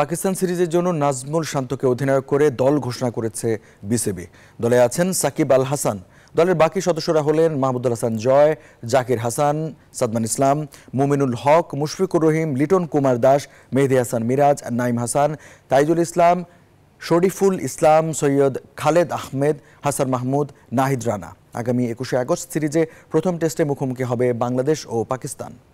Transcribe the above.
পাকিস্তান সিরিজের জন্য নাজমুল শান্তকে অধিনায়ক করে দল ঘোষণা করেছে বিসিবি দলে আছেন সাকিব আল হাসান দলের বাকি সদস্যরা হলেন মাহমুদুল হাসান জয় জাকির হাসান সাদমান ইসলাম মুমিনুল হক মুশফিকুর রহিম লিটন কুমার দাস মেহদি হাসান মিরাজ নাইম হাসান তাইজুল ইসলাম শরীফুল ইসলাম সৈয়দ খালেদ আহমেদ হাসান মাহমুদ নাহিদ রানা আগামী একুশে আগস্ট সিরিজে প্রথম টেস্টে মুখোমুখি হবে বাংলাদেশ ও পাকিস্তান